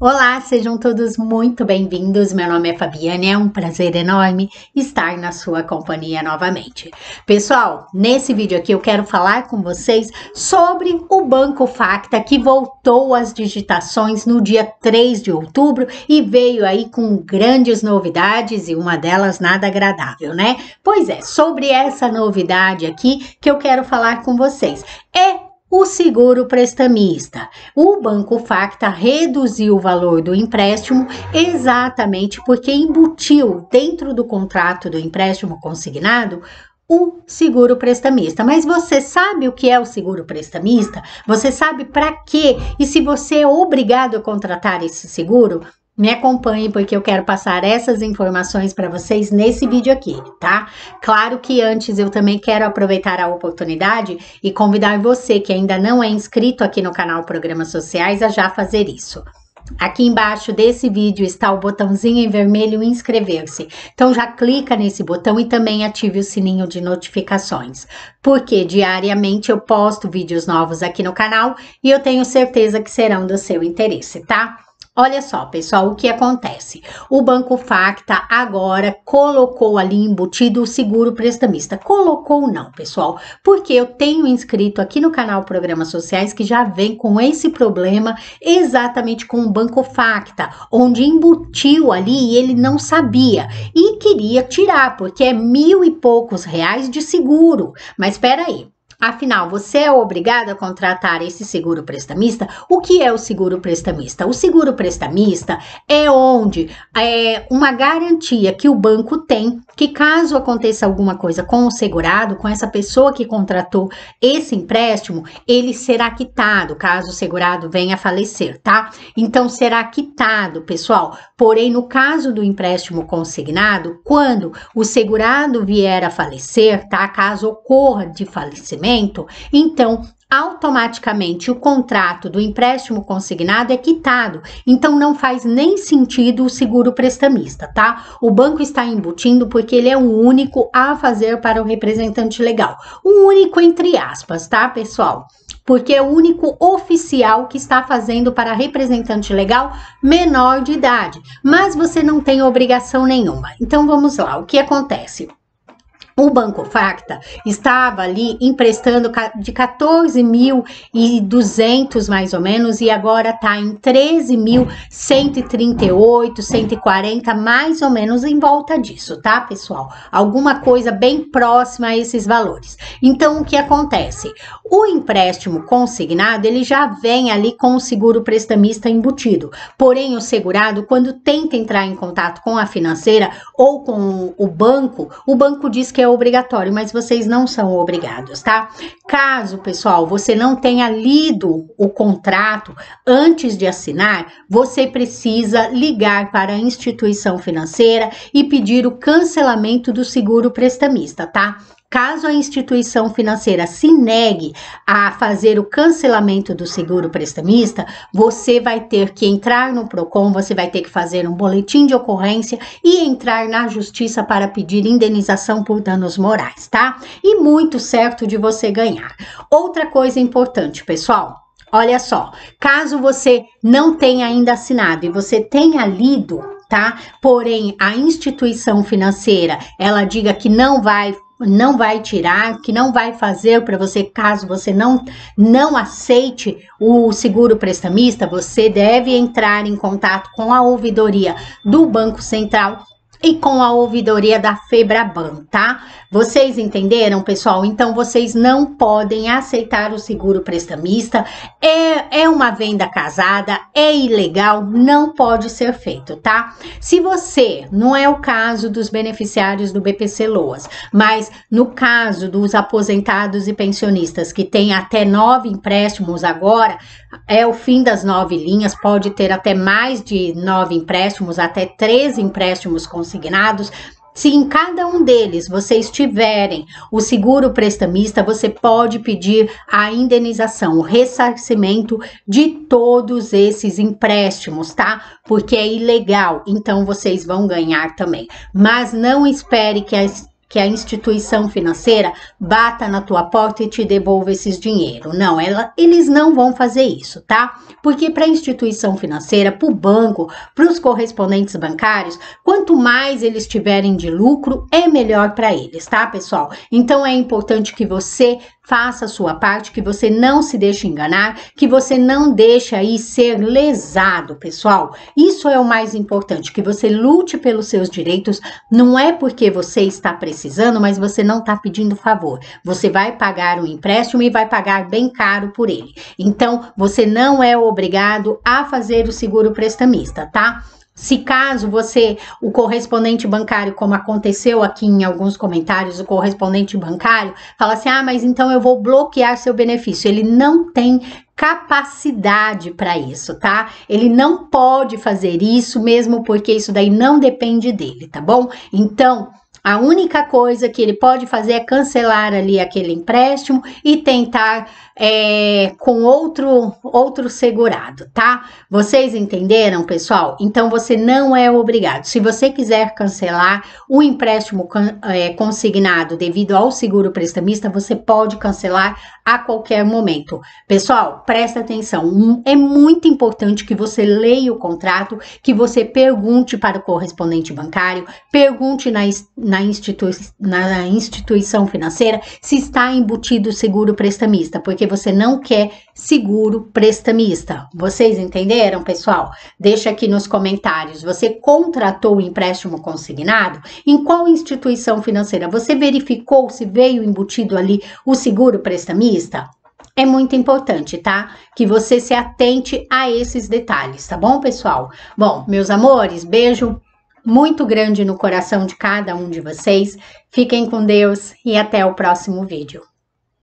Olá, sejam todos muito bem-vindos. Meu nome é Fabiane, é um prazer enorme estar na sua companhia novamente. Pessoal, nesse vídeo aqui eu quero falar com vocês sobre o Banco Facta que voltou às digitações no dia 3 de outubro e veio aí com grandes novidades e uma delas nada agradável, né? Pois é, sobre essa novidade aqui que eu quero falar com vocês. É o seguro prestamista. O Banco Facta reduziu o valor do empréstimo exatamente porque embutiu dentro do contrato do empréstimo consignado o seguro prestamista. Mas você sabe o que é o seguro prestamista? Você sabe para quê? E se você é obrigado a contratar esse seguro, me acompanhe porque eu quero passar essas informações para vocês nesse vídeo aqui, tá? Claro que antes eu também quero aproveitar a oportunidade e convidar você que ainda não é inscrito aqui no canal Programas Sociais a já fazer isso. Aqui embaixo desse vídeo está o botãozinho em vermelho inscrever-se. Então já clica nesse botão e também ative o sininho de notificações, porque diariamente eu posto vídeos novos aqui no canal e eu tenho certeza que serão do seu interesse, tá? Olha só, pessoal, o que acontece? O Banco Facta agora colocou ali embutido o seguro prestamista. Colocou não, pessoal, porque eu tenho inscrito aqui no canal Programas Sociais que já vem com esse problema exatamente com o Banco Facta, onde embutiu ali e ele não sabia e queria tirar, porque é mil e poucos reais de seguro. Mas espera aí, Afinal, você é obrigado a contratar esse seguro prestamista? O que é o seguro prestamista? O seguro prestamista é onde é uma garantia que o banco tem que caso aconteça alguma coisa com o segurado, com essa pessoa que contratou esse empréstimo, ele será quitado caso o segurado venha a falecer, tá? Então será quitado, pessoal. Porém, no caso do empréstimo consignado, quando o segurado vier a falecer, tá? Caso ocorra de falecimento pagamento, então automaticamente o contrato do empréstimo consignado é quitado. Então não faz nem sentido o seguro prestamista, tá? O banco está embutindo porque ele é o único a fazer para o representante legal. O único entre aspas, tá, pessoal? Porque é o único oficial que está fazendo para representante legal menor de idade, mas você não tem obrigação nenhuma. Então vamos lá, o que acontece? O Banco Facta estava ali emprestando de 14.200 mais ou menos e agora está em 13.138, 140, mais ou menos em volta disso, tá, pessoal? Alguma coisa bem próxima a esses valores. Então, o que acontece? O empréstimo consignado, ele já vem ali com o seguro prestamista embutido. Porém, o segurado, quando tenta entrar em contato com a financeira ou com o banco, o banco diz que é é obrigatório, mas vocês não são obrigados, tá? Caso, pessoal, você não tenha lido o contrato antes de assinar, você precisa ligar para a instituição financeira e pedir o cancelamento do seguro prestamista, tá? Caso a instituição financeira se negue a fazer o cancelamento do seguro prestamista, você vai ter que entrar no PROCON, você vai ter que fazer um boletim de ocorrência e entrar na justiça para pedir indenização por danos morais, tá? E muito certo de você ganhar. Outra coisa importante, pessoal, Olha só, caso você não tenha ainda assinado e você tenha lido, tá? Porém, a instituição financeira, ela diga que não vai não vai tirar, que não vai fazer para você caso você não não aceite o seguro prestamista, você deve entrar em contato com a ouvidoria do Banco Central e com a ouvidoria da Febraban, tá? Vocês entenderam, pessoal? Então vocês não podem aceitar o seguro prestamista, é, é uma venda casada, é ilegal, não pode ser feito, tá? Se você, não é o caso dos beneficiários do BPC Loas, mas no caso dos aposentados e pensionistas que têm até nove empréstimos agora, é o fim das nove linhas, pode ter até mais de nove empréstimos, até três empréstimos com consignados, se em cada um deles vocês tiverem o seguro prestamista, você pode pedir a indenização, o ressarcimento de todos esses empréstimos, tá? Porque é ilegal, então vocês vão ganhar também. Mas não espere que as que a instituição financeira bata na tua porta e te devolva esses dinheiro. Não, ela, eles não vão fazer isso, tá? Porque para a instituição financeira, para o banco, para os correspondentes bancários, quanto mais eles tiverem de lucro, é melhor para eles, tá, pessoal? Então é importante que você Faça a sua parte, que você não se deixe enganar, que você não deixe aí ser lesado, pessoal. Isso é o mais importante, que você lute pelos seus direitos. Não é porque você está precisando, mas você não está pedindo favor. Você vai pagar um empréstimo e vai pagar bem caro por ele. Então, você não é obrigado a fazer o seguro prestamista, tá? Se caso você, o correspondente bancário, como aconteceu aqui em alguns comentários, o correspondente bancário fala assim: ah, mas então eu vou bloquear seu benefício. Ele não tem capacidade para isso, tá? Ele não pode fazer isso mesmo porque isso daí não depende dele, tá bom? Então, a única coisa que ele pode fazer é cancelar ali aquele empréstimo e tentar é, com outro outro segurado, tá? Vocês entenderam, pessoal? Então você não é obrigado. Se você quiser cancelar o empréstimo é, consignado devido ao seguro prestamista, você pode cancelar a qualquer momento. Pessoal, presta atenção. É muito importante que você leia o contrato, que você pergunte para o correspondente bancário, pergunte na, na na, institui na instituição financeira se está embutido seguro prestamista, porque você não quer seguro prestamista. Vocês entenderam, pessoal? Deixa aqui nos comentários. Você contratou o empréstimo consignado? Em qual instituição financeira? Você verificou se veio embutido ali o seguro prestamista? É muito importante, tá? Que você se atente a esses detalhes, tá bom, pessoal? Bom, meus amores, beijo muito grande no coração de cada um de vocês. Fiquem com Deus e até o próximo vídeo.